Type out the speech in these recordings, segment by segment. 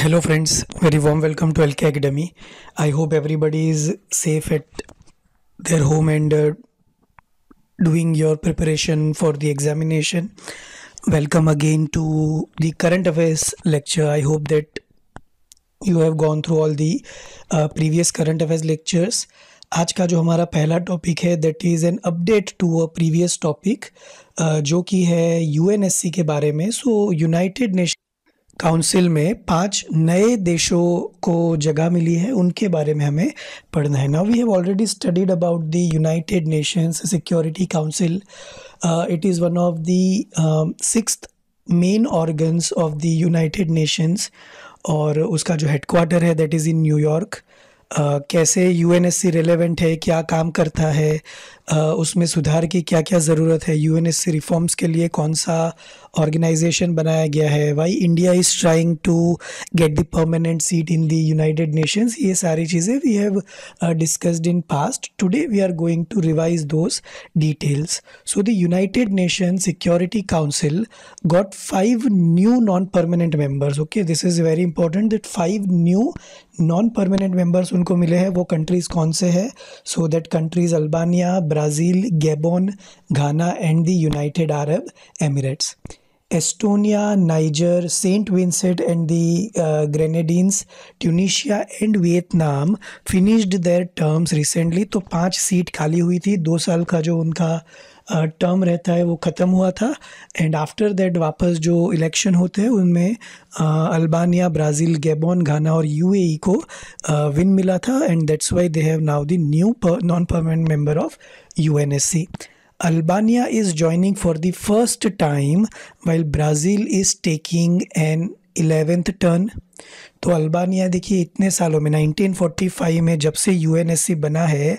Hello friends very warm welcome to L K academy I hope everybody is safe at their home and doing your preparation for the examination welcome again to the current affairs lecture I hope that you have gone through all the previous current affairs lectures आज का जो हमारा पहला topic है that is an update to a previous topic जो कि है यू के बारे में सो यूनाइटेड नेशन काउंसिल में पांच नए देशों को जगह मिली है उनके बारे में हमें पढ़ना है now we have already studied about the United Nations Security Council it is one of the six main organs of the United Nations और उसका जो हेडक्वार्टर है that is in New York UNSC यूएनएससी रिलेवेंट है क्या काम करता है उसमें सुधार की क्या क्या ज़रूरत है यू एन रिफॉर्म्स के लिए कौन सा ऑर्गेनाइजेशन बनाया गया है why India is trying to get the permanent seat in the United Nations ये सारी चीज़ें we have discussed in past today we are going to revise those details so the United Nation Security Council got five new non permanent members okay this is very important that five new non permanent members उनको मिले हैं वो countries कौन से हैं so that countries Albania Brazil Gabon Ghana and the United Arab Emirates Estonia Niger Saint Vincent and the Grenadines Tunisia and Vietnam finished their terms recently तो पांच seat खाली हुई थी दो साल का जो उनका टर्म रहता है वो ख़त्म हुआ था एंड आफ्टर दैट वापस जो इलेक्शन होते हैं उनमें अल्बानिया ब्राज़ील गैबॉन घाना और यूएई को विन मिला था and that's why they have now the new non permanent member of U N S C for the first time while Brazil is taking and eleventh turn तो Albania देखिए इतने सालों में 1945 में जब से यूएनएससी बना है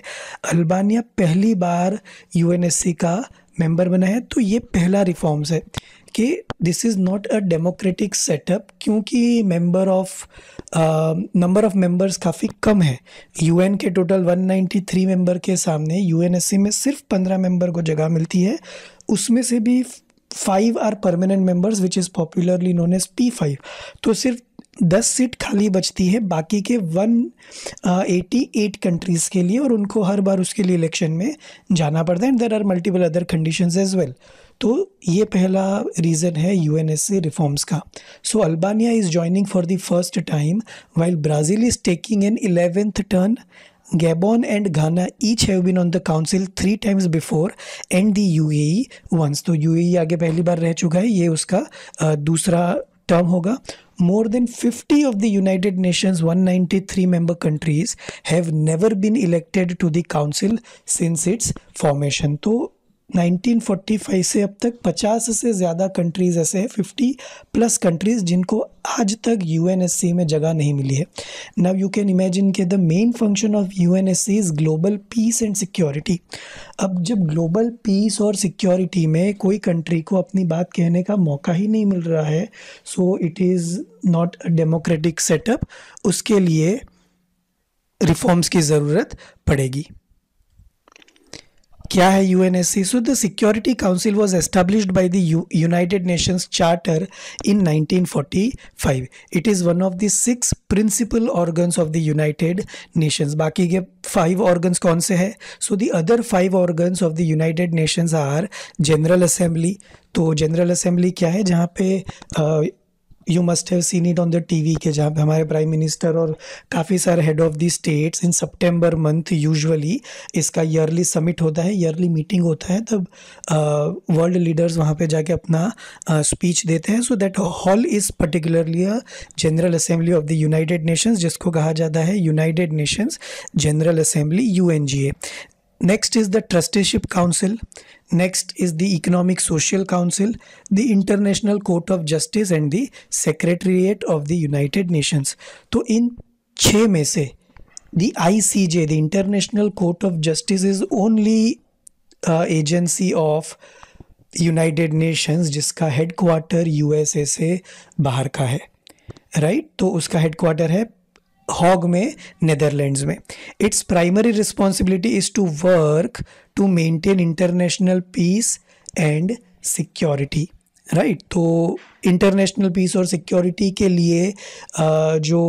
अल्बानिया पहली बार यूएनएससी का मेंबर बना है तो ये पहला रिफॉर्म्स है कि this is not a democratic setup क्योंकि member of number of members काफ़ी कम है यूएन के टोटल 193 मेंबर के सामने यूएनएससी में सिर्फ 15 मेंबर को जगह मिलती है उसमें से भी five are permanent members which is popularly known as P five तो सिर्फ दस सीट खाली बचती है बाकी के वन एटी एट कंट्रीज़ के लिए और उनको हर बार उसके लिए इलेक्शन में जाना पड़ता है and there are multiple other condition as well तो ये पहला रीज़न है U N S C reforms का so Albania is joining for the first time while Brazil is taking an eleventh turn Gabon and Ghana each have been on the council three times before and the UAE once. तो UAE ए आगे पहली बार रह चुका है ये उसका दूसरा टर्म होगा more than fifty of the United Nations one ninety three member countries have never been elected to the council since its formation तो 1945 से अब तक 50 से ज़्यादा कंट्रीज़ ऐसे हैं 50 प्लस कंट्रीज़ जिनको आज तक यू में जगह नहीं मिली है नव यू कैन इमेजिन के the main function of UNSC is global peace and security अब जब ग्लोबल पीस और सिक्योरिटी में कोई कंट्री को अपनी बात कहने का मौका ही नहीं मिल रहा है so it is not a democratic setup उसके लिए रिफॉर्म्स की ज़रूरत पड़ेगी क्या है U N S C so the security council was established by the United Nations charter in 1945 it is one of the six principal organs of the United Nations बाकी के five organs कौन से हैं so the other five organs of the United Nations are general assembly तो general assembly क्या है जहाँ पे you must have seen it on the TV के जहाँ पे हमारे प्राइम मिनिस्टर और काफ़ी सारे head of the states in सितंबर मंथ यूजुअली इसका ईयरली समिट होता है ईयरली मीटिंग होता है तब वर्ल्ड लीडर्स वहाँ पे जाके अपना स्पीच uh, देते हैं so that hall is particularly a general assembly of the United Nations जिसको कहा जाता है United Nations general assembly you next is the trusteeship council next is the economic social council the international court of justice and the secretariat of the United Nations तो इन छः में से the I C J the international court of justice is only agency of United Nations जिसका head quarter U S A से बाहर का है राइट right? तो उसका हेडक्वार्टर है हॉग में नेदरलैंड्स में its primary responsibility is to work to maintain international peace and security right तो इंटरनेशनल पीस और सिक्योरिटी के लिए जो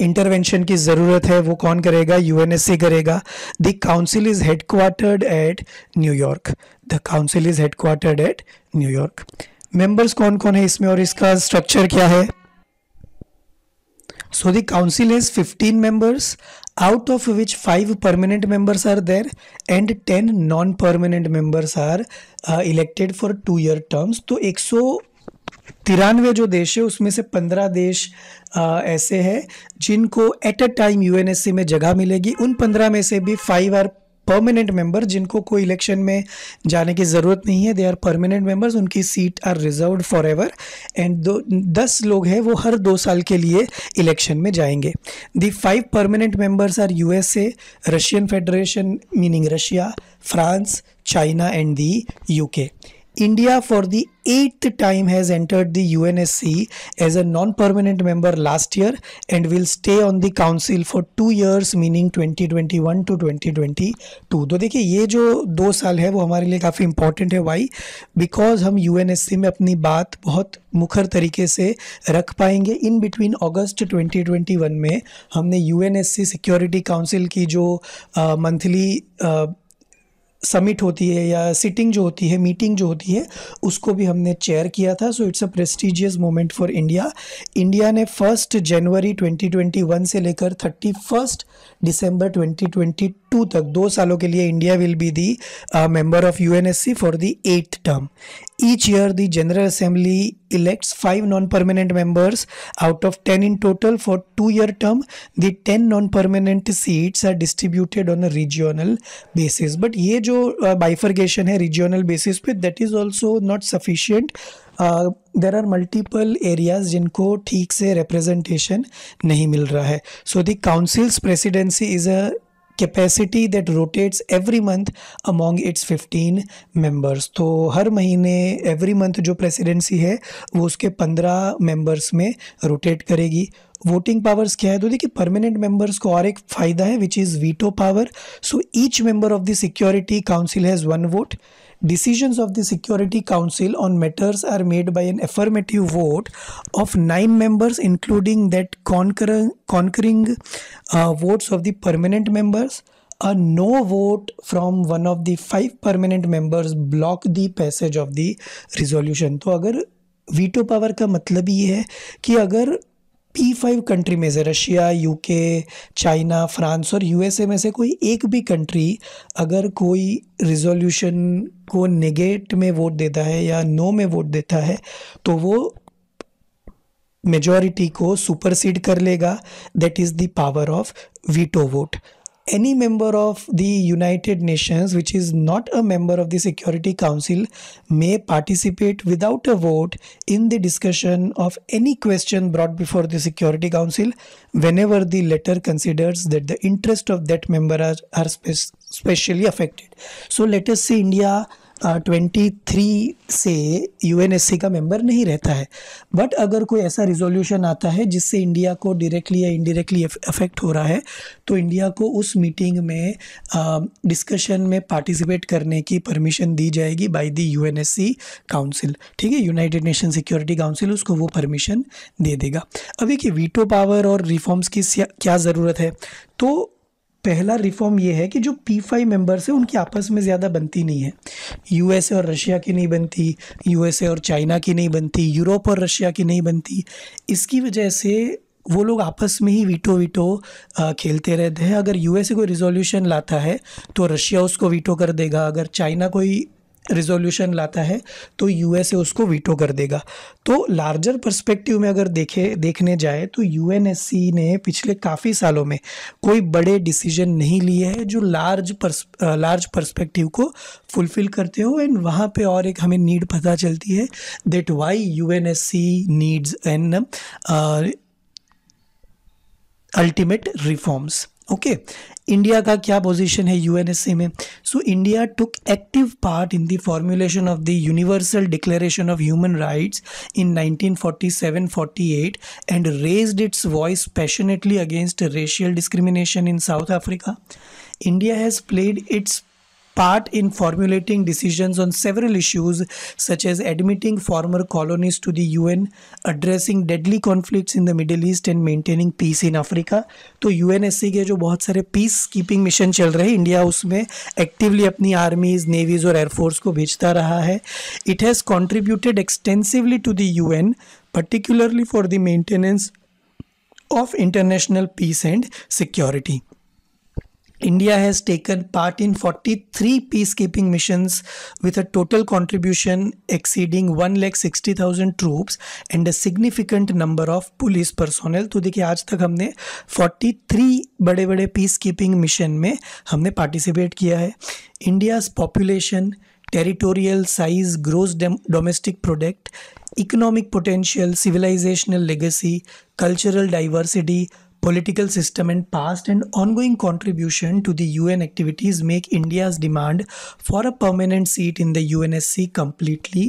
इंटरवेंशन की ज़रूरत है वो कौन करेगा यू करेगा the council is headquartered eight New York the council is headquartered eight New York members कौन कौन है इसमें और इसका स्ट्रक्चर क्या है So the council has 15 members out of which 5 permanent members are there and 10 non-permanent members are uh, elected for two year terms. to तो एक तिरानवे जो देश है उसमें से पंद्रह देश आ, ऐसे हैं जिनको एट अ टाइम यूएनएससी में जगह मिलेगी उन पंद्रह में से भी फाइव आर परमानेंट मेंबर जिनको कोई इलेक्शन में जाने की ज़रूरत नहीं है दे आर परमानेंट मेंबर्स उनकी seat are reserve forever and दो दस लोग हैं वो हर दो साल के लिए इलेक्शन में जाएंगे the five permanent members are U S A Russian federation meaning Russia France China and the U K India for the eighth time has entered the UNSC as a non-permanent member last year and will stay on the council for two years meaning 2021 to 2022 तो देखिए ये जो दो साल है वो हमारे लिए काफ़ी इम्पॉर्टेंट है वाई बिकॉज हम यूएनएससी में अपनी बात बहुत मुखर तरीके से रख पाएंगे इन बिटवीन अगस्त 2021 में हमने यूएनएससी सिक्योरिटी काउंसिल की जो मंथली uh, समिट होती है या सिटिंग जो होती है मीटिंग जो होती है उसको भी हमने चेयर किया था so it's a prestigious moment for India India ने फर्स्ट जनवरी 2021 से लेकर थर्टी फर्स्ट डिसम्बर 2022 तक दो सालों के लिए India will be the member of UNSC for the eighth term Each year, the General Assembly elects five non-permanent members out of 10 in total for two-year term. The 10 non-permanent seats are distributed on a regional basis. But ye jo uh, bifurcation hai regional basis pe, that is also not sufficient. There are multiple areas जिनको ठीक से representation नहीं मिल रहा है so the council's presidency is a capacity that rotates every month among its fifteen members तो हर महीने एवरी मंथ जो प्रेसिडेंसी है वो उसके पंद्रह मेंबर्स में रोटेट करेगी वोटिंग पावर्स क्या है तो देखिए परमानेंट मेंबर्स को और एक फ़ायदा है which is veto power so each member of the security council has one vote Decisions of the Security Council on matters are made by an affirmative vote of nine members, including that concurring, concurring uh, votes of the permanent members. A no vote from one of the five permanent members block the passage of the resolution. तो अगर veto power का मतलब ये है कि अगर P five country में से रशिया यूके चाइना फ्रांस और यूएसए में से कोई एक भी कंट्री अगर कोई रिजोल्यूशन को नेगेट में वोट देता है या नो में वोट देता है तो वो मेजॉरिटी को सुपरसीड कर लेगा that is the power of veto vote any member of the United Nations which is not a member of the Security Council may participate without a vote in the discussion of any question brought before the Security Council whenever the latter considers that the interests of that member are, are spe- specially affected. So let us see India twenty three से यू का member नहीं रहता है but अगर कोई ऐसा resolution आता है जिससे इंडिया को डायरेक्टली या इनडायरेक्टली अफेक्ट हो रहा है तो इंडिया को उस मीटिंग में डिस्कशन में पार्टिसिपेट करने की परमिशन दी जाएगी बाय दी यू काउंसिल ठीक है यूनाइटेड नेशन सिक्योरिटी काउंसिल उसको वो परमिशन दे देगा अभी कि वीटो पावर और रिफॉर्म्स की क्या ज़रूरत है तो पहला रिफॉर्म ये है कि जो पी फाइव मेम्बर्स हैं उनकी आपस में ज़्यादा बनती नहीं है ए और रशिया की नहीं बनती ए और चाइना की नहीं बनती यूरोप और रशिया की नहीं बनती इसकी वजह से वो लोग आपस में ही वीटो वीटो खेलते रहते हैं अगर यूएसए कोई रिजोल्यूशन लाता है तो रशिया उसको वीटो कर देगा अगर चाइना कोई रिजोल्यूशन लाता है तो यूएसए उसको वीटो कर देगा तो लार्जर पर्सपेक्टिव में अगर देखे देखने जाए तो यूएनएससी ने पिछले काफ़ी सालों में कोई बड़े डिसीजन नहीं लिए हैं जो लार्ज पर्स लार्ज पर्सपेक्टिव को फुलफिल करते हो एंड वहाँ पे और एक हमें नीड पता चलती है that why U N S C needs an ultimate reforms okay India का क्या पोजीशन है यूएनएससी में so India took active part in the formulation of the universal declaration of human rights in 1947-48 and raised its voice passionately against racial discrimination in South Africa India has played its part in formulating decisions on several issues such as admitting former colonies to the UN, addressing deadly conflicts in the Middle East and maintaining peace in Africa. तो UNSC के जो बहुत सारे peace keeping mission चल रहे हैं India उसमें actively अपनी आर्मीज नेवीज और एयरफोर्स को भेजता रहा है it has contributed extensively to the UN, particularly for the maintenance of international peace and security. India has taken part in 43 peacekeeping missions with a total contribution exceeding 1,60,000 troops and a significant number of police personnel. तो देखिए आज तक हमने 43 बड़े बड़े peacekeeping mission में हमने participate किया है India's population territorial size gross domestic product economic potential civilisational legacy cultural diversity political system and past and ongoing contribution to the UN activities make India's demand for a permanent seat in the UNSC completely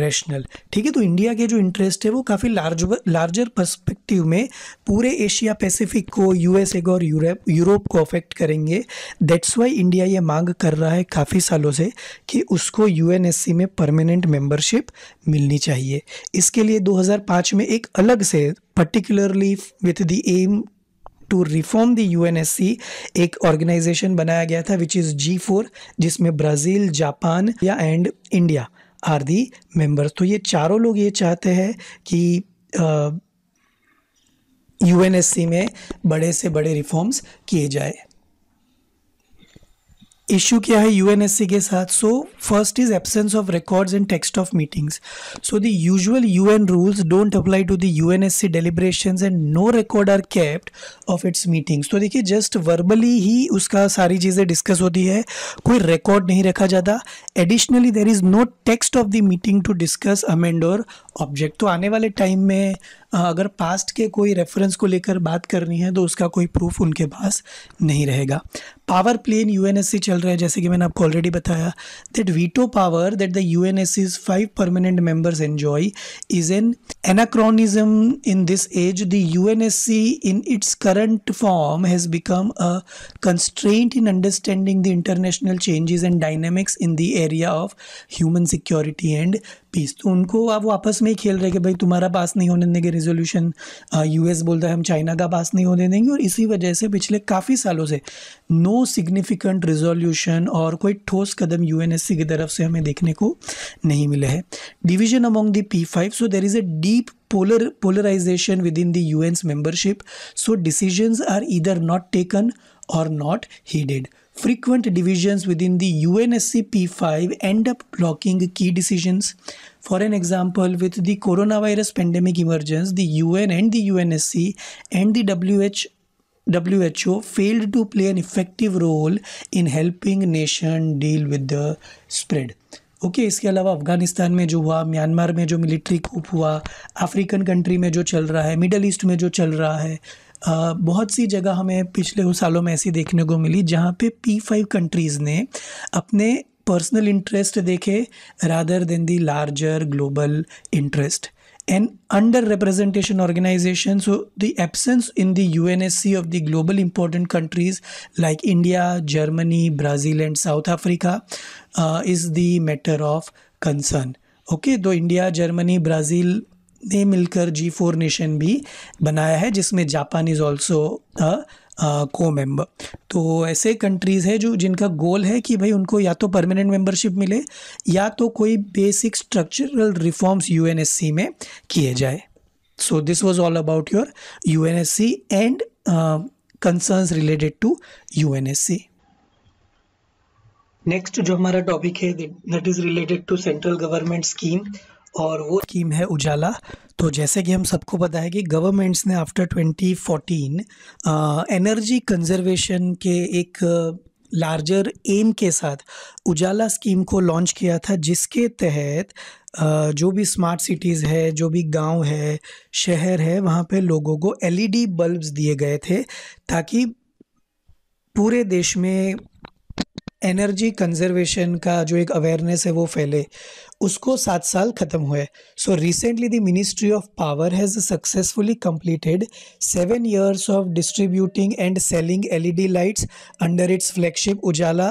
rational ठीक है तो India के जो interest है वो काफ़ी large larger perspective में पूरे एशिया पैसिफिक को यूएसए को और यूरोप यूरोप को अफेक्ट करेंगे दैट्स वाई इंडिया ये मांग कर रहा है काफ़ी सालों से कि उसको यूएनएससी में परमानेंट मेंबरशिप मिलनी चाहिए इसके लिए 2005 में एक अलग से particularly with the aim to reform the UNSC एक ऑर्गेनाइजेशन बनाया गया था विच इज़ जी फोर जिसमें ब्राज़ील जापान या and India are the members तो ये चारों लोग ये चाहते हैं कि यू uh, यूएनएससी में बड़े से बड़े रिफॉर्म्स किए जाए इश्यू क्या है यू के साथ so first is absence of records and text of meetings so the usual you rules don't apply to the S deliberation and no record are kept of its meetings तो देखिए just verbally ही उसका सारी चीज़ें discuss होती है कोई record नहीं रखा जाता additionally there is no text of the meeting to discuss amend और ऑब्जेक्ट तो आने वाले टाइम में हाँ, अगर पास्ट के कोई रेफरेंस को लेकर बात करनी है तो उसका कोई प्रूफ उनके पास नहीं रहेगा पावर प्लेन यू चल रहा है जैसे कि मैंने आपको ऑलरेडी बताया that veto power that the U N S is five permanent members enjoy is an anachronism in this age the U N S C in its current form has become a constraint in understanding the international changes and dynamics in the area of human security and peace तो उनको अब वापस में ही खेल रहे कि भाई तुम्हारा पास नहीं होने के रेजोल्यूशन यूएस uh, बोलता है हम चाइना का पास नहीं होने देंगे और इसी वजह से पिछले काफ़ी सालों से नो सिग्निफिकेंट रेजोल्यूशन और कोई ठोस कदम यूएनएससी की तरफ से हमें देखने को नहीं मिले हैं division among the P five so there is a deep polar polar polarization within the UN's membership so decision are इधर not taken or not heeded. Frequent divisions within the UNSC P5 end up blocking key decisions. For an example, with the coronavirus pandemic emergence, the UN and the UNSC and the WH, WHO failed to play an effective role in helping nation deal with the spread. Okay okay, इसके अलावा अफगानिस्तान में जो हुआ Myanmar में जो military कूप हुआ African country में जो चल रहा है मिडल ईस्ट में जो चल रहा है बहुत सी जगह हमें पिछले सालों में ऐसी देखने को मिली जहाँ पे पी फाइव कंट्रीज़ ने अपने पर्सनल इंटरेस्ट देखे rather than the larger global interest and under representation organisation so the absence in the U N S C of the global important countries like India Germany Brazil and South Africa is the matter of concern okay तो India Germany Brazil ने मिलकर G four nation भी बनाया है जिसमें Japan is also को member तो ऐसे कंट्रीज़ है जो जिनका गोल है कि भाई उनको या तो परमानेंट मेंबरशिप मिले या तो कोई बेसिक स्ट्रक्चरल रिफॉर्म्स यूएनएससी में किए जाए so this was all about your UNSC and concerns related to UNSC next जो हमारा टॉपिक है that is related to central government scheme और वो स्कीम है उजाला तो जैसे कि हम सबको पता है कि गवर्नमेंट्स ने आफ्टर 2014 एनर्जी कंजर्वेशन के एक लार्जर एम के साथ उजाला स्कीम को लॉन्च किया था जिसके तहत Uh, जो भी स्मार्ट सिटीज़ है जो भी गांव है शहर है वहाँ पे लोगों को एलईडी बल्ब्स e दिए गए थे ताकि पूरे देश में एनर्जी कंजर्वेशन का जो एक अवेयरनेस है वो फैले उसको सात साल ख़त्म हुए so recently the ministry of power has successfully completed seven years of distributing and selling LED lights under its flagship Ujala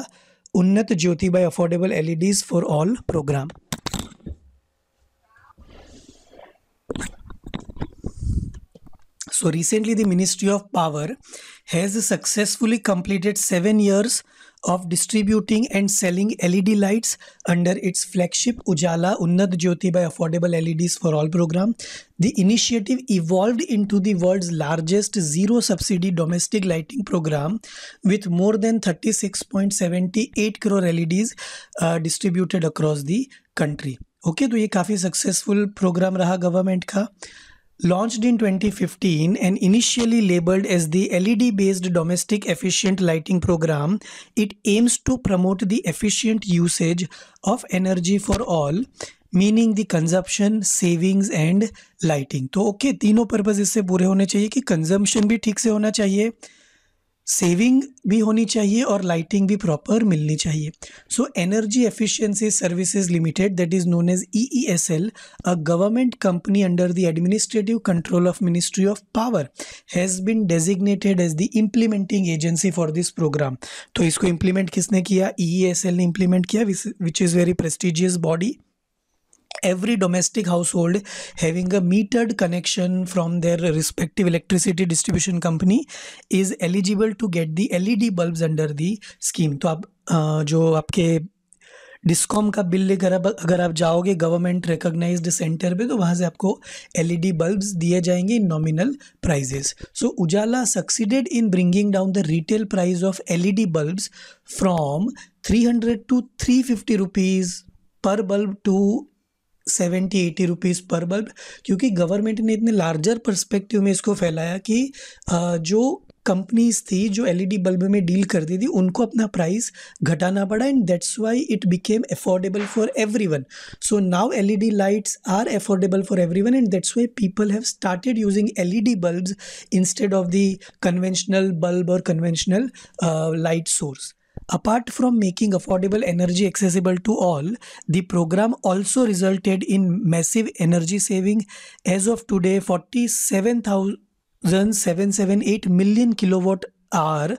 Unnat Jyoti by affordable LEDs for all programme So recently the Ministry of Power has successfully completed 7 years of distributing and selling LED lights under its flagship Ujala Unnat Jyoti by Affordable LEDs for All program. The initiative evolved into the world's largest zero subsidy domestic lighting program with more than 36.78 crore LEDs uh, distributed across the country. Okay okay, तो ये काफ़ी successful programme रहा government का Launched in 2015 and initially labeled as the LED based domestic efficient lighting program, it aims to promote the efficient usage of energy for all meaning the consumption savings and lighting. So, okay, three purpose इससे पूरे होने चाहिए कि saving भी होनी चाहिए और lighting भी प्रॉपर मिलनी चाहिए so energy efficiency services limited that is known as E E S L a government company under the administrative control of ministry of power has been designated as the implementing agency for this programme तो इसको implement किसने किया E S L ने implement किया which is very prestigious body every domestic household having a metered connection from their respective electricity distribution company is eligible to get the LED bulbs under the scheme तो आप जो आपके discom का bill लेकर अब अगर आप जाओगे गवर्नमेंट रिकग्नाइज्ड सेंटर पे तो वहाँ से आपको एलईडी बल्ब्स दिए जाएंगे in nominal prices so Ujala succeeded in bringing down the retail price of LED bulbs from 300 to 350 rupees per bulb to seventy eight rupees per bulb क्योंकि गवर्नमेंट ने इतने लार्जर पर्सपेक्टिव में इसको फैलाया कि जो कंपनीज थी जो एलईडी बल्ब में डील करती थी उनको अपना प्राइस घटाना पड़ा and that's why it became affordable for everyone so now LED lights are affordable for everyone and that's why people have started using LED bulbs instead of the conventional bulb और conventional light source Apart from making affordable energy accessible to all, the program also resulted in massive energy saving. As of today, 47,778 million kilowatt hour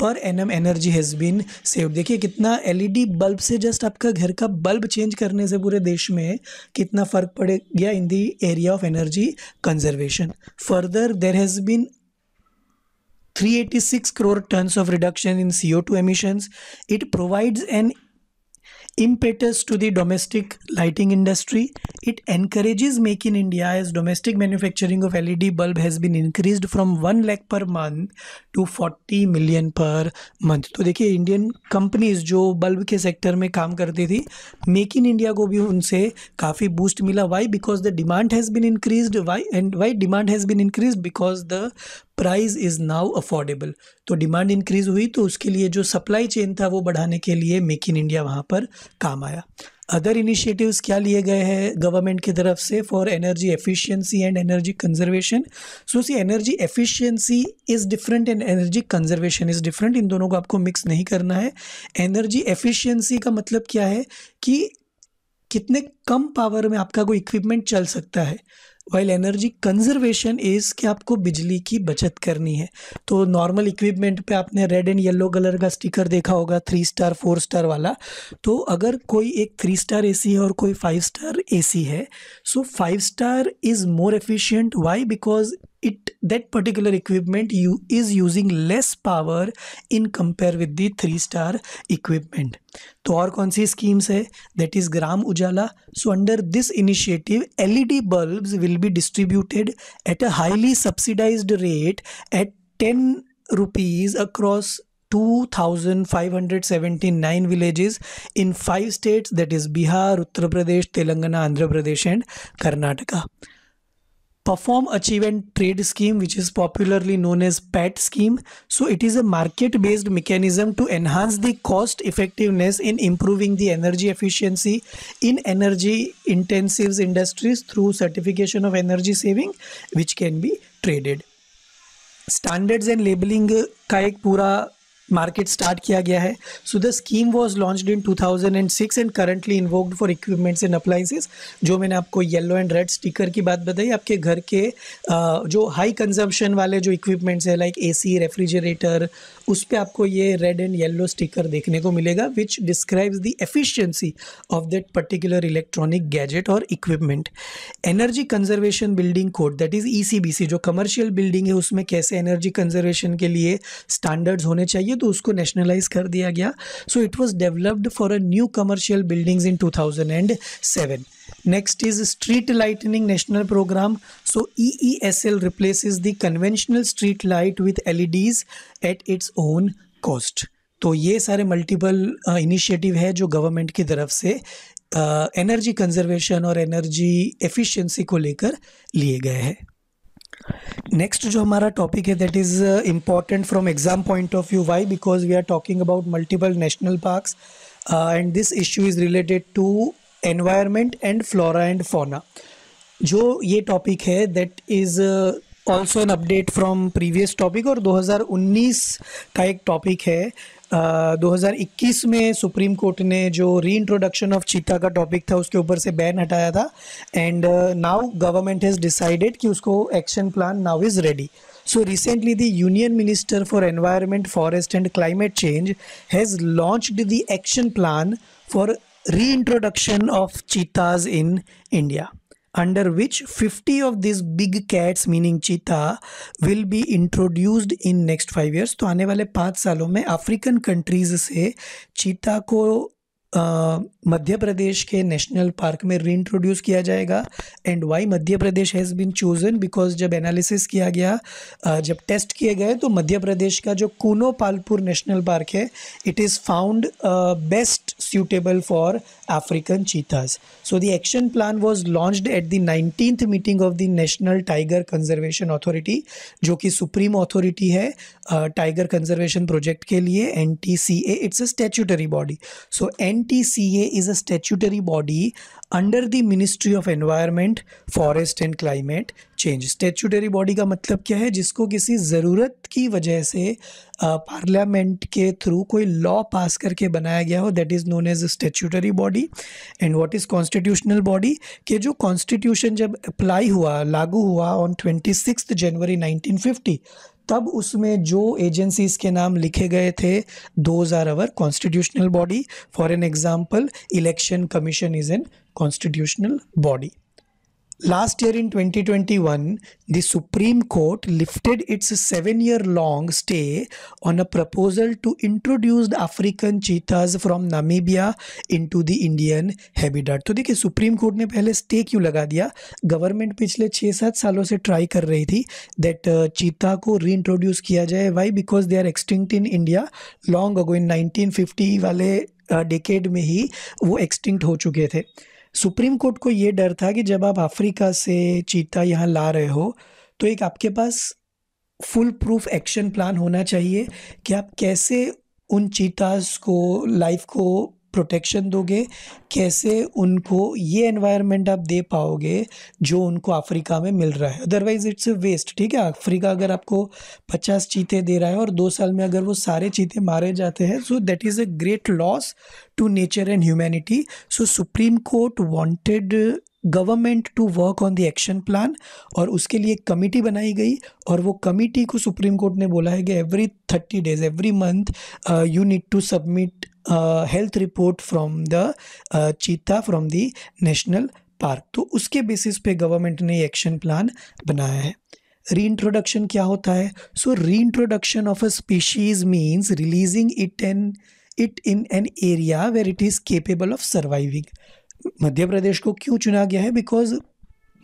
per annum energy has been save देखिए कितना LED bulb से just आपका घर का bulb change करने से पूरे देश में कितना फ़र्क पड़ गया in the area of energy conservation further there has been 386 crore tons of reduction in CO2 emissions. It provides an impetus to the domestic lighting industry. It encourages Make in India as domestic manufacturing of LED bulb has been increased from 1 lakh per month to 40 million per month. तो देखिए Indian companies जो bulb के sector में काम करती थी make in India को भी उनसे काफ़ी बूस्ट मिला why because the demand has been increase why and why demand has been increase because the price is now affordable तो डिमांड इंक्रीज़ हुई तो उसके लिए जो सप्लाई चेन था वो बढ़ाने के लिए मेक इन इंडिया वहाँ पर काम आया अदर इनिशिएटिव्स क्या लिए गए हैं गवर्नमेंट की तरफ से for energy efficiency and energy conservation so see energy efficiency is different and energy conservation is different इन दोनों को आपको मिक्स नहीं करना है एनर्जी एफिशिएंसी का मतलब क्या है कि कितने कम पावर में आपका कोई इक्विपमेंट चल सकता है वाइल एनर्जी कंजर्वेशन इज़ कि आपको बिजली की बचत करनी है तो नॉर्मल इक्विपमेंट पे आपने रेड एंड येलो कलर का स्टिकर देखा होगा थ्री स्टार फोर स्टार वाला तो अगर कोई एक थ्री स्टार ए है और कोई फाइव स्टार ए है so five star is more efficient why because it that particular equipment you is using less power in compare with the three star equipment तो और कौन सी स्कीम्स है that is Gram Ujala so under this initiative LED bulbs will be distributed at a highly subsidised rate at ten rupees across 2579 villages in five states that is Bihar, Uttar Pradesh, Telangana, Andhra Pradesh and Karnataka perform achieve and trade scheme which is popularly known as pat scheme so it is a market based mechanism to enhance the cost effectiveness in improving the energy efficiency in energy intensive industries through certification of energy saving which can be traded Standards and labeling uh, का एक पूरा market start किया गया है so the scheme was launched in two thousand and six and currently invoked for equipments and appliances जो मैंने आपको yellow and red sticker की बात बताई आपके घर के जो हाई कंजम्पशन वाले जो इक्विपमेंट्स हैं लाइक ए सी रेफ्रिजरेटर उस पर आपको ये रेड एंड येलो स्टिकर देखने को मिलेगा which describes the efficiency of that particular electronic gadget और equipment energy conservation building code that is ECBC जो कमर्शियल बिल्डिंग है उसमें कैसे एनर्जी कंजर्वेशन के लिए स्टैंडर्ड्स होने चाहिए तो उसको नेशनलाइज कर दिया गया so it was developed for a new commercial buildings in two thousand and seven next is street lightning so E E S L replace is the conventional street light with L E Ds at its own cost तो ये सारे multiple initiative uh, है जो government की तरफ से energy uh, conservation और energy efficiency को लेकर लिए गए हैं नेक्स्ट जो हमारा टॉपिक है that is important from exam point of view why because we are talking about multiple national parks and this issue is related to environment and flora and fauna जो ये टॉपिक है that is also an update from previous topic और 2019 का एक topic है Uh, 2021 में supreme court ने जो री इंट्रोडक्शन ऑफ चीता का टॉपिक था उसके ऊपर से बैन हटाया था and now government has decided कि उसको action plan now is ready so recently the union minister for environment forest and climate change has launched the action plan for reintroduction of cheetahs in India, under which 50 of these big cats meaning cheetah will be introduced in next five years. तो आने वाले पाँच सालों में African countries से चीता को मध्य प्रदेश के नेशनल पार्क में री इंट्रोड्यूस किया जाएगा and why Madhya Pradesh has been chosen because जब एनालिसिस किया गया uh, जब टेस्ट किए गए तो मध्य प्रदेश का जो कूनो पालपुर नेशनल पार्क है it is found best suitable for African cheetahs so the action plan was launch at the 19th meeting of the national tiger conservation authority जो कि सुप्रीम अथॉरिटी है टाइगर कंजर्वेशन प्रोजेक्ट के लिए N T C A it's a statutory body so N NTCA is a statutory body under the ministry of environment forest and climate change statutory body का मतलब क्या है जिसको किसी ज़रूरत की वजह से पार्लियामेंट के थ्रू कोई लॉ पास करके बनाया गया हो that is known as a statutory body and what is constitutional body के जो कॉन्स्टिट्यूशन जब अप्लाई हुआ लागू हुआ on twenty six January nineteen fifty तब उसमें जो एजेंसीज के नाम लिखे गए थे those are our constitutional body for an example election commission is an constitutional body Last year in 2021, the Supreme Court lifted its seven year long stay on a proposal to introduce the African cheetahs from Namibia into the Indian habitat. तो देखिए Supreme Court ने पहले stay क्यों लगा दिया Government पिछले छः सात सालों से try कर रही थी दैट चीता को reintroduce किया जाए Why? Because they are extinct in India long ago in 1950 वाले डेकेड में ही वो एक्सटिंक्ट हो चुके थे सुप्रीम कोर्ट को ये डर था कि जब आप अफ्रीका से चीता यहाँ ला रहे हो तो एक आपके पास फुल प्रूफ एक्शन प्लान होना चाहिए कि आप कैसे उन चीताज को लाइफ को प्रोटेक्शन दोगे कैसे उनको ये एनवायरनमेंट आप दे पाओगे जो उनको अफ्रीका में मिल रहा है अदरवाइज इट्स वेस्ट ठीक है अफ्रीका अगर आपको पचास चीते दे रहा है और दो साल में अगर वो सारे चीते मारे जाते हैं so that is a great loss to nature and humanity so supreme court wanted government to work on the action plan और उसके लिए कमिटी बनाई गई और वो कमिटी को सुप्रीम कोर्ट ने बोला है कि every thirty days every month you need to submit uh, health report from the uh, cheetah from the national park तो उसके बेसिस पे गवर्नमेंट ने एक्शन प्लान बनाया है री इंट्रोडक्शन क्या होता है so reintroduction of a species means releasing it an it in an area where it is capable of surviving Madhya Pradesh को क्यों चुना गया है बिकॉज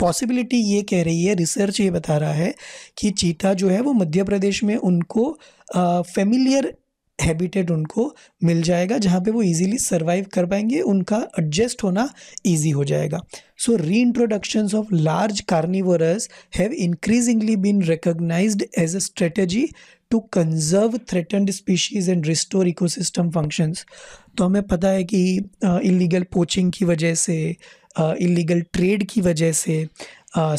पॉसिबिलिटी ये कह रही है रिसर्च ये बता रहा है कि चीता जो है वो मध्य प्रदेश में उनको फेमिलियर uh, हैबिटेट उनको मिल जाएगा जहाँ पे वो इजीली सर्वाइव कर पाएंगे उनका एडजस्ट होना इजी हो जाएगा so reintroductions of large carnivores have increasingly been recognise as a strategy to conserve threatened species and restore ecosystem functions तो हमें पता है कि इलीगल पोचिंग की वजह से इलीगल ट्रेड की वजह से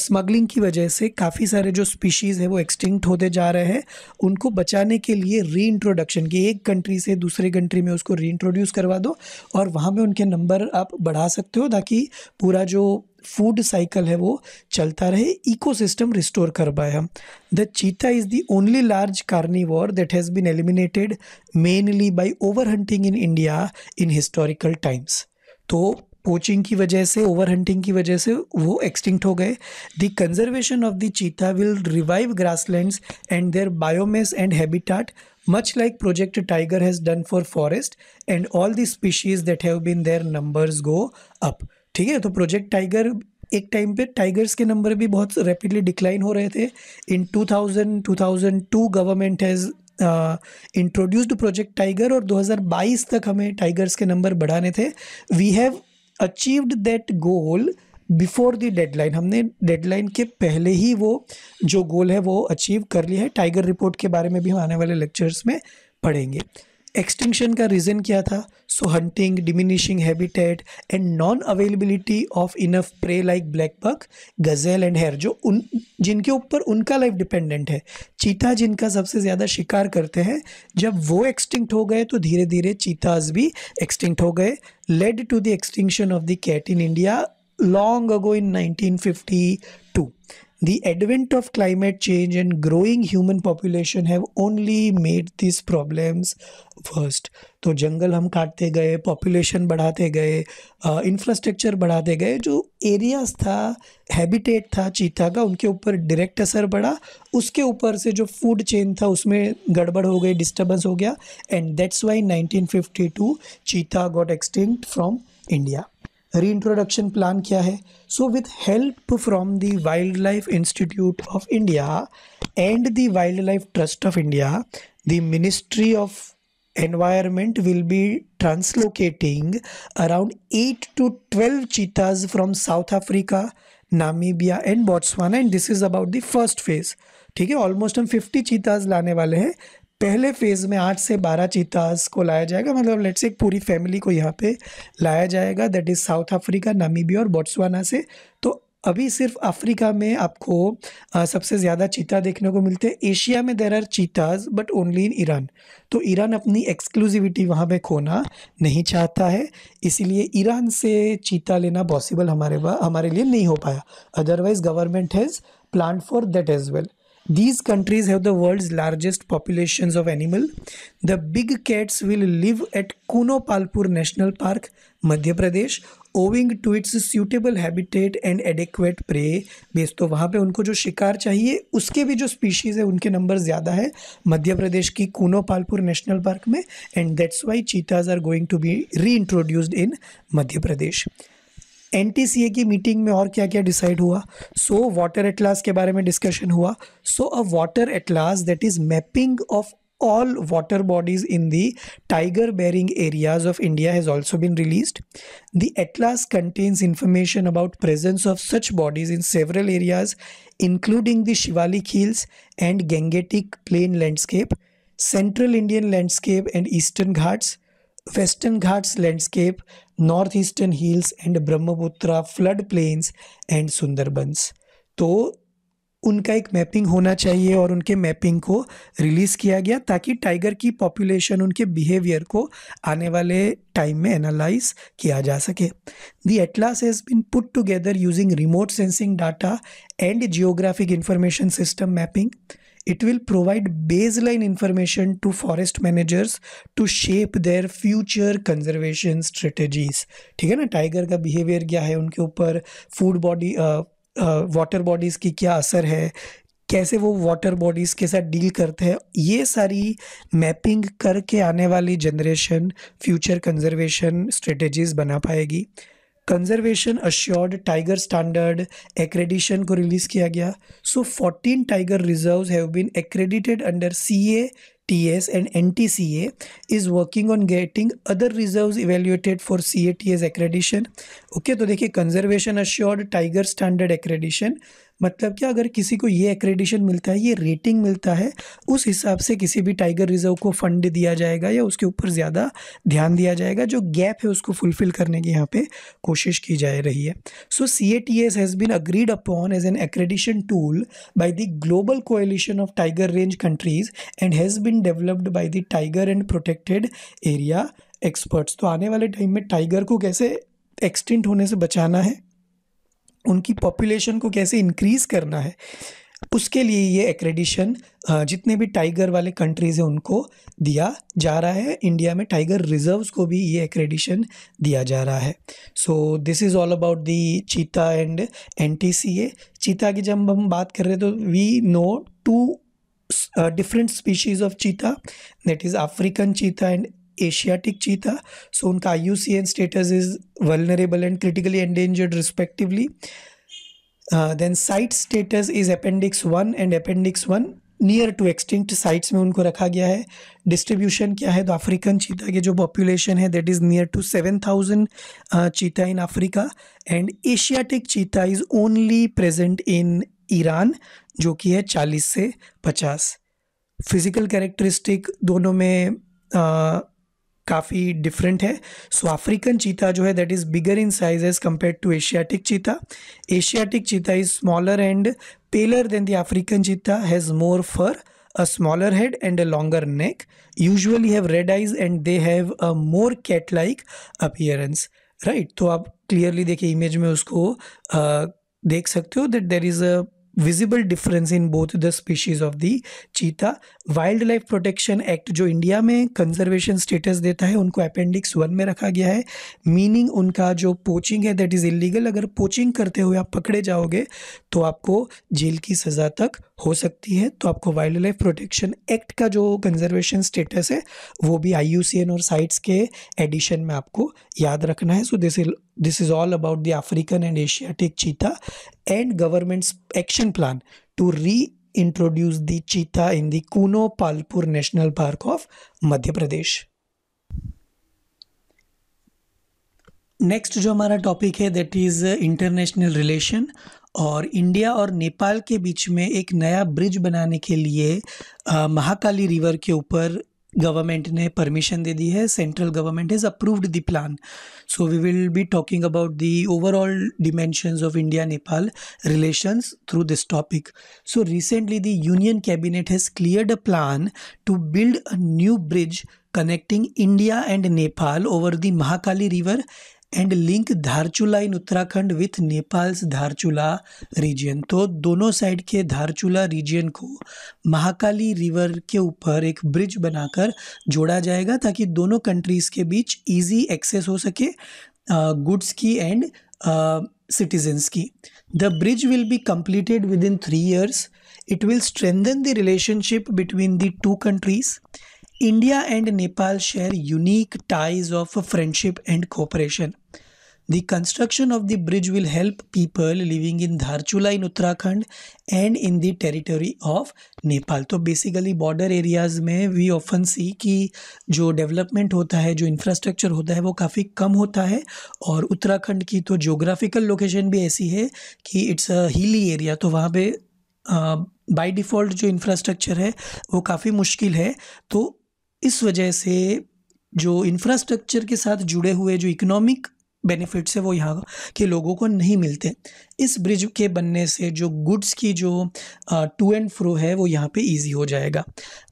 स्मगलिंग की वजह से काफ़ी सारे जो स्पीशीज़ है वो एक्सटिंक्ट होते जा रहे हैं उनको बचाने के लिए री इंट्रोडक्शन की एक कंट्री से दूसरे कंट्री में उसको री इंट्रोड्यूस करवा दो और वहाँ में उनके नंबर आप बढ़ा सकते हो ताकि पूरा जो फूड साइकिल है वो चलता रहे इकोसिस्टम रिस्टोर कर पाए हम the cheetah is the only large carnivore that has been eliminated mainly by overhunting in India in historical times तो पोचिंग की वजह से ओवर हंटिंग की वजह से वो एक्सटिंक्ट हो गए the conservation of the cheetah will revive grassland and their biomes and habitat much like project tiger has done for forest and all the species that have been their numbers go up ठीक है तो project tiger एक time पे tigers के number भी बहुत rapidly decline हो रहे थे in 2000 2002 government has introduced project tiger और 2022 तक हमें टाइगर्स के नंबर बढ़ाने थे we have achieved that goal before the deadline हमने डेडलाइन के पहले ही वो जो गोल है वो अचीव कर लिया है टाइगर रिपोर्ट के बारे में भी हम आने वाले लेक्चर्स में पढ़ेंगे एक्सटिंक्शन का रीज़न क्या था so hunting diminishing habitat and non availability of enough prey like blackbuck gazelle and hare जो उन जिनके ऊपर उनका लाइफ डिपेंडेंट है चीता जिनका सबसे ज़्यादा शिकार करते हैं जब वो एक्सटिंक्ट हो गए तो धीरे धीरे चीताज भी एक्सटिंक्ट हो गए led to the extinction of the cat in India long ago in to The advent of climate change and growing human population have only made these problems worst. तो जंगल हम काटते गए पॉपुलेशन बढ़ाते गए इंफ्रास्ट्रक्चर बढ़ाते गए जो एरियाज था हैबिटेट था चीता का उनके ऊपर डायरेक्ट असर पड़ा उसके ऊपर से जो फूड चेन था उसमें गड़बड़ हो गई डिस्टर्बेंस हो गया and that's why 1952 cheetah got extinct from India reintroduction plan क्या है so with help from the wildlife institute of India and the wildlife trust of India the ministry of environment will be translocating around eight to twelve cheetahs from South Africa Namibia and Botswana and this is about the first phase ठीक है almost हम fifty चीताज लाने वाले हैं पहले phase में आठ से बारह चीताज़ को लाया जाएगा मतलब लेट्स एक पूरी फैमिली को यहाँ पे लाया जाएगा that is South Africa Namibia और बोट्सवाना से तो अभी सिर्फ अफ्रीका में आपको आ, सबसे ज़्यादा चीता देखने को मिलते हैं एशिया में there are cheetahs but only in Iran तो ईरान अपनी एक्सक्लूसिविटी वहाँ पे खोना नहीं चाहता है इसीलिए ईरान से चीता लेना पॉसिबल हमारे हमारे लिए नहीं हो पाया otherwise government has plan for that as well These countries have the world's largest populations of animal. The big cats will live at Kuno Palpur National Park, Madhya Pradesh, owing to its suitable habitat and adequate prey base तो वहाँ पे उनको जो शिकार चाहिए उसके भी जो स्पीशीज़ है उनके नंबर ज़्यादा है मध्य प्रदेश की कूनो पालपुर नेशनल पार्क में and that's why cheetahs are going to be reintroduced in Madhya Pradesh N की मीटिंग में और क्या क्या डिसाइड हुआ सो वाटर एटलास के बारे में डिस्कशन हुआ so a water atlas that is mapping of all water bodies in the tiger bearing areas of India has also been release the atlas contains information about presence of such bodies in several areas including the Shivalik hills and Gangetic plain landscape central Indian landscape and eastern Ghats western Ghats landscape eastern hills and Brahmaputra flood plains and Sundarbans तो उनका एक mapping होना चाहिए और उनके mapping को release किया गया ताकि टाइगर की पॉपुलेशन उनके बिहेवियर को आने वाले टाइम में एनालाइज किया जा सके the atlas has been put together using remote sensing data and geographic information system mapping It will provide baseline information to forest managers to shape their future conservation strategies. ठीक है ना tiger का behaviour क्या है उनके ऊपर food body water bodies की क्या असर है कैसे वो वाटर बॉडीज़ के साथ डील करते हैं ये सारी मैपिंग करके आने वाली जनरेशन फ्यूचर कंजर्वेशन स्ट्रेटजीज बना पाएगी conservation assured tiger standard accreditation को रिलीज किया गया so fourteen tiger reserve have been accredited under C A T S and N T C A is working on getting other reserve evaluated for C A T S accreditation okay तो देखिए conservation assured tiger standard accreditation मतलब कि अगर किसी को ये accreditation मिलता है ये रेटिंग मिलता है उस हिसाब से किसी भी टाइगर रिजर्व को फंड दिया जाएगा या उसके ऊपर ज़्यादा ध्यान दिया जाएगा जो गैप है उसको फुलफिल करने की यहाँ पे कोशिश की जा रही है so C A T S has been agreed upon as an accreditation tool by the global coalition of tiger range countries and has been developed by the tiger and protected area experts तो आने वाले time में tiger को कैसे extinct होने से बचाना है उनकी पॉपुलेशन को कैसे इंक्रीज़ करना है उसके लिए ये एक्रेडिशन जितने भी टाइगर वाले कंट्रीज़ हैं उनको दिया जा रहा है इंडिया में टाइगर रिजर्व्स को भी ये एक्रेडिशन दिया जा रहा है so this is all about the cheetah and N T C A cheetah की जब हम बात कर रहे हैं तो we know two different species of cheetah that is African cheetah and Asiatic cheetah so उनका I U C N status is and and critically endangered respectively then CITES status is appendix one and appendix one near to extinct CITES में उनको रखा गया है distribution क्या है तो African cheetah के जो पॉपुलेशन है that is near to seven thousand cheetah in Africa and Asiatic cheetah is only present in Iran जो कि है चालीस से पचास फिज़िकल कैरेक्टरिस्टिक दोनों में uh, काफ़ी डिफरेंट है सो अफ्रीकन चीता जो है that is bigger in size as compare to Asiatic cheetah Asiatic cheetah is smaller and paler than the African cheetah has more fur a smaller head and a longer neck usually have red eyes and they have a more cat like appearance right तो आप clearly देखिए image में उसको देख सकते हो that there is a visible difference in both the species of the cheetah wildlife protection act जो India में कंजर्वेशन स्टेटस देता है उनको अपेंडिक्स वन में रखा गया है मीनिंग उनका जो पोचिंग है दैट इज़ इलीगल अगर पोचिंग करते हुए आप पकड़े जाओगे तो आपको जेल की सज़ा तक हो सकती है तो आपको वाइल्ड लाइफ प्रोटेक्शन एक्ट का जो कंजर्वेशन स्टेटस है वो भी आई और साइट्स के एडिशन में आपको याद रखना है so this is this is all about the African and Asiatic cheetah and government's action plan to reintroduce the cheetah in दूनो Kuno Palpur national park of Madhya Pradesh next जो हमारा टॉपिक है दैट इज़ इंटरनेशनल रिलेशन और India और नेपाल के बीच में एक नया ब्रिज बनाने के लिए महाकाली रिवर के ऊपर गवर्नमेंट ने परमिशन दे दी है central government has approved the plan so we will be talking about the overall dimensions of India Nepal relations through this topic so recently the union cabinet has cleared a plan to build a new bridge connecting India and Nepal over the Mahakali river and link Dharchula in Uttarakhand with Nepal's Dharchula region तो दोनों side के Dharchula region को Mahakali river के ऊपर एक bridge बनाकर जोड़ा जाएगा ताकि दोनों कंट्रीज़ के बीच इजी एक्सेस हो सके गुड्स की एंड सिटीजन्स की the bridge will be completed within three years it will strengthen the relationship between the two countries India and Nepal share unique ties of friendship and cooperation the construction of the bridge will help people living in Dharchula in Uttarakhand and in the territory of Nepal तो basically border areas में we often see कि जो development होता है जो infrastructure होता है वो काफ़ी कम होता है और उत्तराखंड की तो जियोग्राफिकल लोकेशन भी ऐसी है कि इट्स अ हिली एरिया तो वहाँ पर बाई डिफ़ॉल्ट जो इंफ्रास्ट्रक्चर है वो काफ़ी मुश्किल है तो इस वजह से जो इंफ्रास्ट्रक्चर के साथ जुड़े हुए जो इकोनॉमिक बेनिफिट्स है वो यहाँ के लोगों को नहीं मिलते इस ब्रिज के बनने से जो गुड्स की जो टू एंड फ्रो है वो यहाँ पे इजी हो जाएगा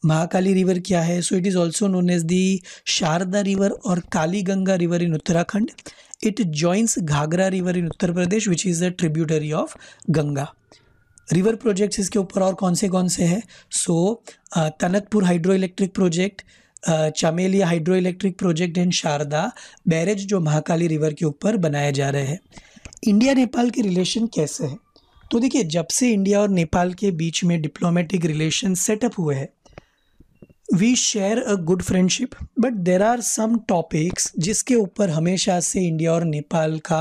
महाकाली रिवर क्या है so it is also known as the Sharda river और Kali Ganga river in Uttarakhand it joins Ghaghara river in Uttar Pradesh which is a tributary of Ganga river projects इसके ऊपर और कौन से कौन से हैं so so, Tanakpur hydro electric project Chameliya hydro electric project and Sharda barrage जो महाकाली रिवर के ऊपर बनाए जा रहे हैं इंडिया नेपाल के रिलेशन कैसे हैं तो देखिए जब से इंडिया और नेपाल के बीच में डिप्लोमेटिक रिलेशन सेटअप हुए हैं we share a good friendship but there are some topics जिसके ऊपर हमेशा से इंडिया और नेपाल का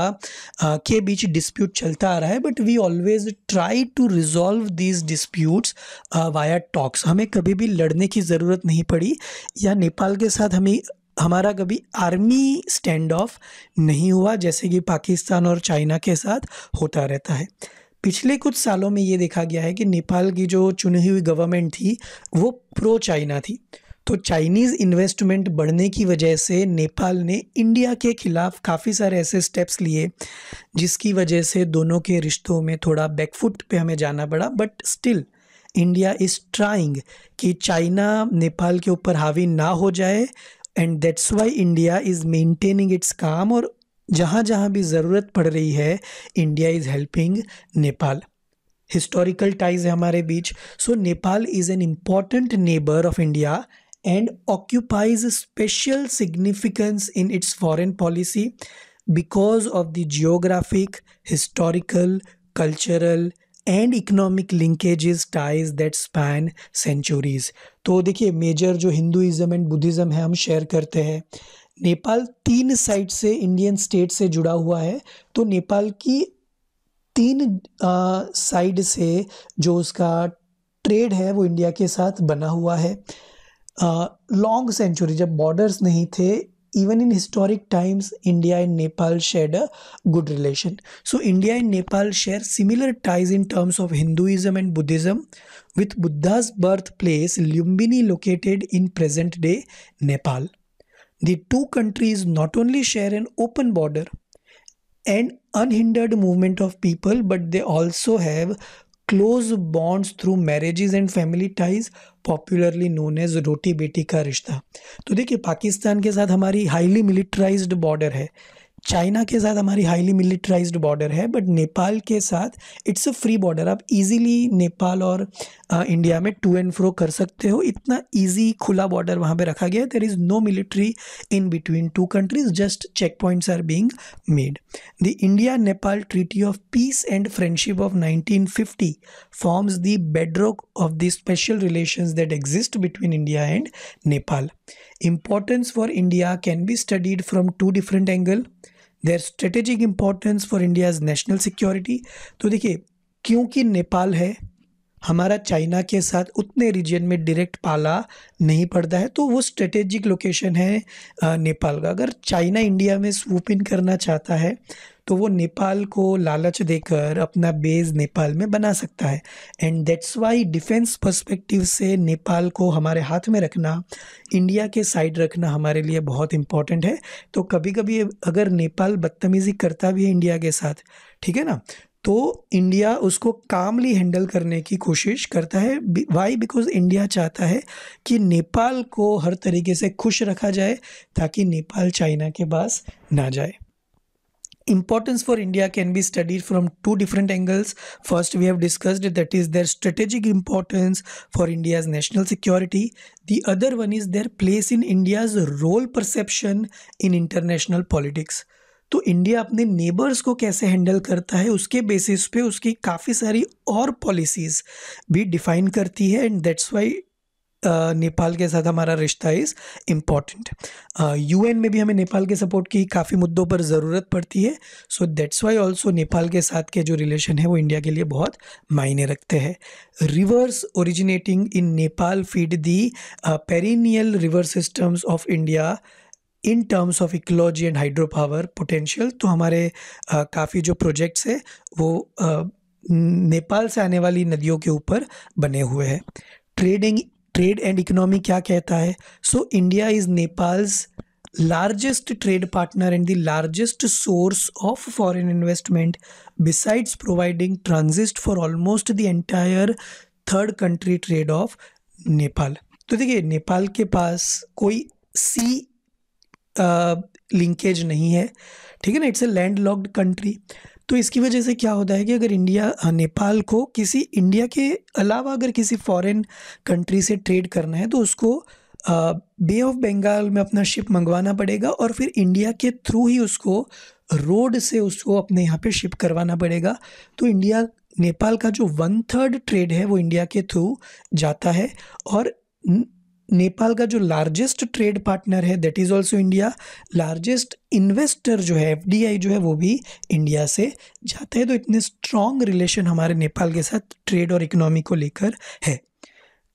आ, के बीच डिस्प्यूट चलता आ रहा है but we always try to resolve these disputes via talks हमें कभी भी लड़ने की ज़रूरत नहीं पड़ी या नेपाल के साथ हमें हमारा कभी आर्मी स्टैंड ऑफ नहीं हुआ जैसे कि पाकिस्तान और चाइना के साथ होता रहता है पिछले कुछ सालों में ये देखा गया है कि नेपाल की जो चुनी हुई गवर्नमेंट थी वो प्रो चाइना थी तो चाइनीज़ इन्वेस्टमेंट बढ़ने की वजह से नेपाल ने इंडिया के खिलाफ काफ़ी सारे ऐसे स्टेप्स लिए जिसकी वजह से दोनों के रिश्तों में थोड़ा बैकफुट पे हमें जाना पड़ा but still India is trying कि चाइना नेपाल के ऊपर हावी ना हो जाए and that's why India is maintaining its काम और जहाँ जहाँ भी ज़रूरत पड़ रही है India is helping Nepal historical ties है हमारे बीच so Nepal is an important neighbour of India and occupies special significance in its foreign policy because of the geographic historical cultural and economic linkages ties that span centuries तो देखिए major जो Hinduism and Buddhism है हम शेयर करते हैं नेपाल तीन side से इंडियन स्टेट से जुड़ा हुआ है तो नेपाल की तीन साइड से जो उसका ट्रेड है वो इंडिया के साथ बना हुआ है लॉन्ग सेंचुरी जब बॉर्डर्स नहीं थे even in historic times India and Nepal shared a good relation so India and Nepal share similar ties in terms of Hinduism and Buddhism with Buddha's birth place Lumbini located in present day Nepal The two countries not only share an open border and unhindered movement of people, but they also have close bonds through marriages and family ties popularly known as roti beti ka rishta to देखिए pakistan ke sath hamari highly militarized border hai China के साथ हमारी highly militarised border है but Nepal के साथ it's a free border आप easily Nepal और India में टू एंड फ्रो कर सकते हो इतना ईजी खुला बॉर्डर वहाँ पर रखा गया है there is no military in between two countries just check point are being made the India Nepal treaty of peace and friendship of nineteen fifty forms the bedrock of the special relation that exist between India and Nepal importance for India can be studied from two different angle their strategic importance for India's national security तो देखिए क्योंकि नेपाल है हमारा China के साथ उतने reason में direct पाला नहीं पड़ता है तो वो स्ट्रेटेजिक लोकेशन है नेपाल का अगर चाइना इंडिया में स्वूप इन करना चाहता है तो वो नेपाल को लालच देकर अपना बेस नेपाल में बना सकता है and that's why defence perspective से नेपाल को हमारे हाथ में रखना इंडिया के साइड रखना हमारे लिए बहुत इंपॉर्टेंट है तो कभी कभी अगर नेपाल बदतमीज़ी करता भी है इंडिया के साथ ठीक है ना तो इंडिया उसको कामली हैंडल करने की कोशिश करता है वाई बिकॉज इंडिया चाहता है कि नेपाल को हर तरीके से खुश रखा जाए ताकि नेपाल चाइना के पास ना जाए importance for India can be studied from two different angles first we have discussed that is their strategic importance for India's national security the other one is their place in India's role perception in international politics तो India अपने neighbours को कैसे handle करता है उसके basis पे उसकी काफ़ी सारी और पॉलिसीज़ भी डिफाइन करती है एंड दैट्स वाई नेपाल के साथ हमारा रिश्ता इज़ इम्पॉर्टेंट एन में भी हमें नेपाल के सपोर्ट की काफ़ी मुद्दों पर ज़रूरत पड़ती है so that's why also Nepal के साथ के जो रिलेशन है वो इंडिया के लिए बहुत मायने रखते हैं rivers originating in Nepal feed the perennial river systems of India in terms of ecology and hydro power potential तो हमारे काफ़ी जो प्रोजेक्ट्स है वो नेपाल से आने वाली नदियों के ऊपर बने हुए हैं ट्रेडिंग ट्रेड एंड इकोनॉमी क्या कहता है so India is Nepal's largest trade partner and the largest source of foreign investment besides providing transit for almost the entire third country trade of Nepal तो देखिए नेपाल के पास कोई सी लिंकेज नहीं है ठीक है ना it's a landlocked country तो इसकी वजह से क्या होता है कि अगर इंडिया नेपाल को किसी इंडिया के अलावा अगर किसी फॉरेन कंट्री से ट्रेड करना है तो उसको बे ऑफ बंगाल में अपना शिप मंगवाना पड़ेगा और फिर इंडिया के थ्रू ही उसको रोड से उसको अपने यहाँ पे शिप करवाना पड़ेगा तो इंडिया नेपाल का जो वन थर्ड ट्रेड है वो इंडिया के थ्रू जाता है और नेपाल का जो लार्जेस्ट ट्रेड पार्टनर है that is also India largest investor जो है एफडीआई जो है वो भी इंडिया से जाते हैं तो इतने स्ट्रांग रिलेशन हमारे नेपाल के साथ ट्रेड और इकोनॉमी को लेकर है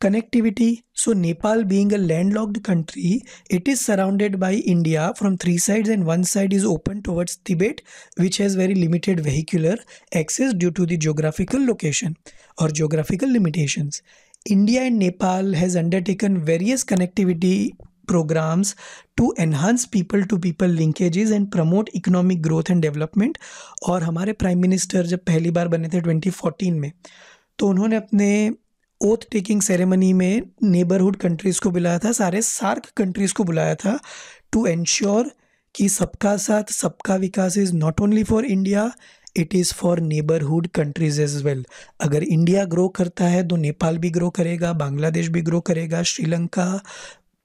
connectivity so Nepal being a landlocked country it is surrounded by India from three sides and one side is open towards Tibet which has very limited vehicular access due to the geographical location और geographical limitations India and Nepal has undertaken various connectivity programs to enhance people to people linkages and promote economic growth and development और हमारे prime minister जब पहली बार बने थे 2014 में तो उन्होंने अपने ओथ टेकिंग सेरेमनी में नेबरहुड कंट्रीज़ को बुलाया था सारे सार्क कंट्रीज़ को बुलाया था टू एंश्योर कि सबका साथ सबका विकास is not only for India it is for neighbourhood countries as well अगर इंडिया ग्रो करता है तो नेपाल भी ग्रो करेगा बांग्लादेश भी ग्रो करेगा श्रीलंका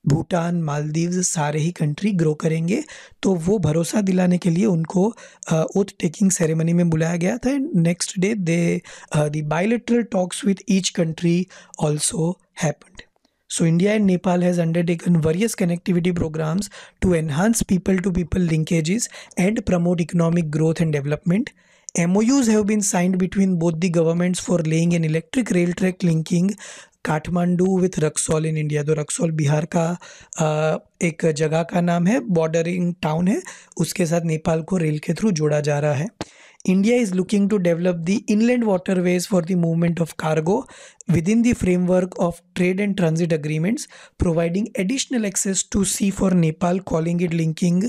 भूटान मालदीव सारे ही कंट्री ग्रो करेंगे तो वो भरोसा दिलाने के लिए उनको ओथ टेकिंग सेरेमनी में बुलाया गया था and next day they the talks with each country also happened so India and Nepal has undertaken various connectivity programs to enhance people to people linkages and promote economic growth and development MOUs have been signed between both the governments for laying an electric rail track linking Kathmandu with Raxaul in India तो रक्सौल बिहार का आ, एक जगह का नाम है bordering town है उसके साथ नेपाल को रेल के थ्रू जोड़ा जा रहा है India is looking to develop the inland waterways for the movement of cargo within the framework of trade and transit agreements, providing additional access to sea for Nepal, calling it linking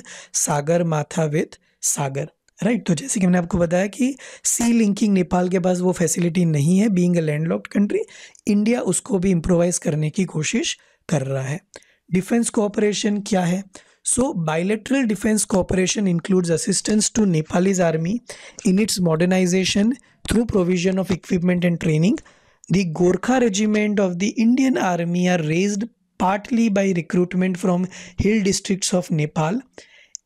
Sagar Matha with Sagar. Right तो जैसे कि मैंने आपको बताया कि सी linking Nepal के पास वो facility नहीं है being a landlocked country India उसको भी इम्प्रोवाइज करने की कोशिश कर रहा है डिफेंस कोऑपरेशन क्या है so bilateral defence cooperation includes assistance to Nepalese army in its modernisation through provision of equipment and training the Gorkha regiment of the Indian army are raised partly by recruitment from hill districts of Nepal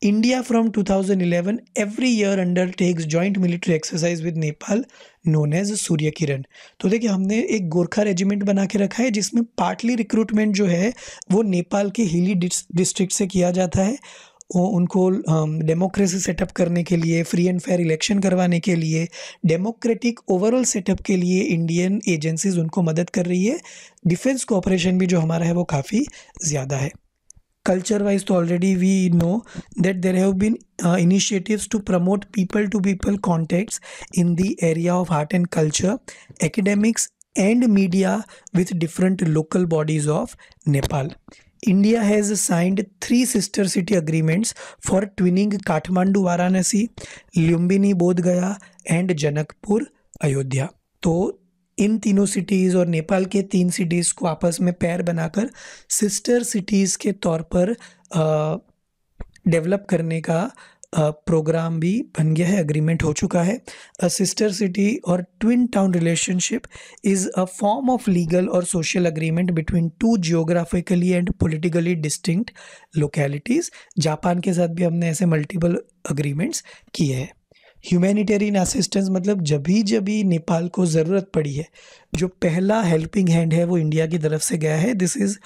India from 2011 every year undertakes joint military exercise with Nepal known as Surya Kiran. तो देखिए हमने एक Gorkha regiment बना के रखा है जिसमें partly recruitment जो है वो नेपाल के हिली डिस्ट्रिक्ट से किया जाता है वो उनको डेमोक्रेसी सेटअप करने के लिए फ्री एंड फेयर इलेक्शन करवाने के लिए डेमोक्रेटिक ओवरऑल सेटअप के लिए इंडियन एजेंसीज उनको मदद कर रही है डिफेंस कोऑपरेशन भी जो हमारा है वो काफ़ी ज़्यादा है culture wise already we know that there have been uh, initiatives to promote people to people contacts in the area of art and culture academics and media with different local bodies of nepal India has signed three sister city agreements for twinning Kathmandu Varanasi, Lumbini Bodh Gaya and Janakpur Ayodhya. तो इन तीनों cities और नेपाल के तीन cities को आपस में पैर बनाकर सिस्टर सिटीज़ के तौर पर डेवलप करने का प्रोग्राम भी बन गया है अग्रीमेंट हो चुका है अ सिस्टर सिटी और twin town relationship is a form of legal और social agreement between two geographically and politically distinct localities Japan के साथ भी हमने ऐसे मल्टीपल अग्रीमेंट्स किए हैं ह्यूमैनिटेरियन असिस्टेंस मतलब जब भी जब भी नेपाल को ज़रूरत पड़ी है जो पहला हेल्पिंग हैंड है वो इंडिया की तरफ से गया है this is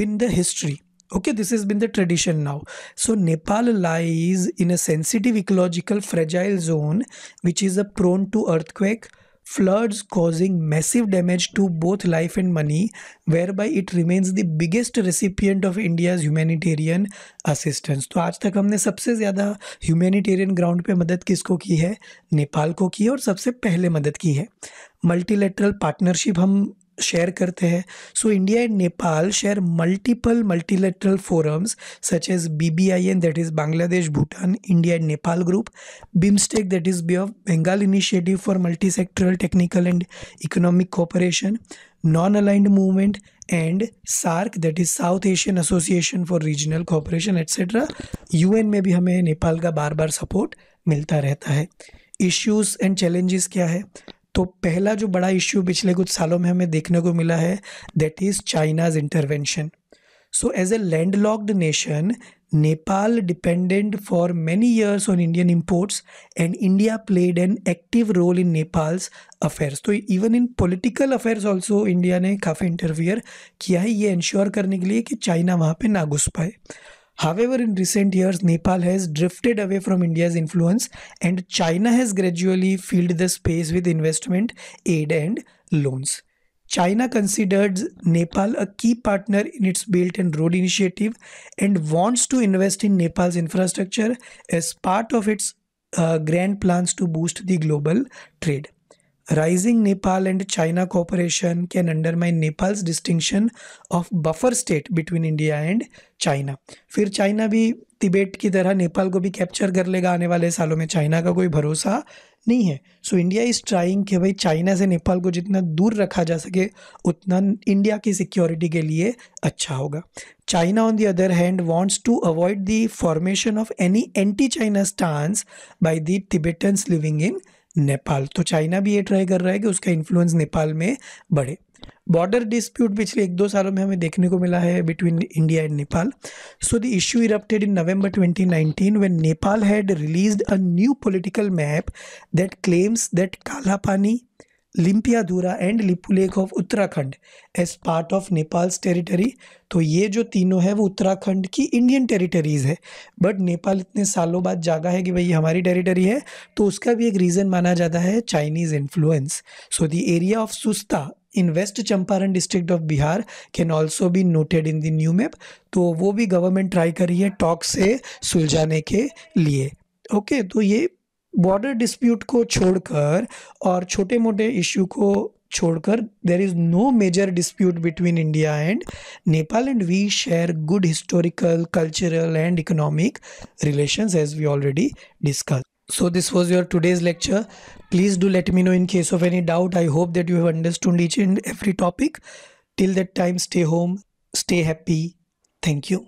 been the history okay this is been the tradition now so Nepal lies in a sensitive ecological fragile zone which is a prone to earthquake floods causing massive damage to both life and money, whereby it remains the biggest recipient of India's humanitarian assistance. तो आज तक हमने सबसे ज़्यादा humanitarian ground पे मदद किसको की है नेपाल को की है और सबसे पहले मदद की है मल्टीलेटरल पार्टनरशिप हम शेयर करते हैं so India and Nepal share multiple multilateral forums such as B B I N that is Bangladesh Bhutan India and Nepal group BIMSTEC that is bay of Bengal initiative for multi sectoral technical and economic cooperation non aligned movement and SAARC that is South Asian association for regional cooperation etcetera U N में भी हमें नेपाल का बार बार support मिलता रहता है issues and challenges क्या है तो पहला जो बड़ा इश्यू पिछले कुछ सालों में हमें देखने को मिला है that is China's intervention so as a landlocked nation Nepal dependent for many years on Indian imports and India played an active role in Nepal's affairs तो even in political affairs also India ने काफ़ी interfere किया है ये ensure करने के लिए कि चाइना वहाँ पर ना घुस पाए However, in recent years, Nepal has drifted away from India's influence and China has gradually filled the space with investment, aid, and loans. China considers Nepal a key partner in its Belt and Road Initiative and wants to invest in Nepal's infrastructure as part of its uh, grand plans to boost the global trade. Rising Nepal and China cooperation can undermine Nepal's distinction of buffer state between India and China फिर China भी तिबेट की तरह नेपाल को भी capture कर लेगा आने वाले सालों में चाइना का कोई भरोसा नहीं है सो इंडिया इज़ ट्राइंग कि भाई चाइना से नेपाल को जितना दूर रखा जा सके उतना इंडिया की सिक्योरिटी के लिए अच्छा होगा China on the other hand wants to avoid the formation of any anti China stance by the Tibetans living in Nepal तो चाइना भी ये ट्राई कर रहा है कि उसका इन्फ्लुएंस नेपाल में बढ़े बॉर्डर डिस्प्यूट पिछले एक दो सालों में हमें देखने को मिला है between India and Nepal so the issue erupted in November 2019 when Nepal had released a new political map that claims that Kalapani Limpiyadhura and Lipulekh of Uttarakhand as part of Nepal's territory तो ये जो तीनों है वो उत्तराखंड की इंडियन टेरिटरीज़ है बट नेपाल इतने सालों बाद जागा है कि भाई हमारी टेरिटरी है तो उसका भी एक रीज़न माना जाता है Chinese influence so the area of Susta in West Champaran district of Bihar can also be noted in the new map तो वो भी गवर्नमेंट ट्राई करी है टॉक से सुलझाने के लिए ओके okay, तो ये बॉर्डर डिस्प्यूट को छोड़कर और छोटे मोटे इशू को छोड़कर there is no major dispute between India and Nepal and we share good historical cultural and economic relations as we already discuss So this was your today's lecture. Please do let me know in case of any doubt. I hope that you have understood each and every topic. Till that time, stay home, stay happy. Thank you.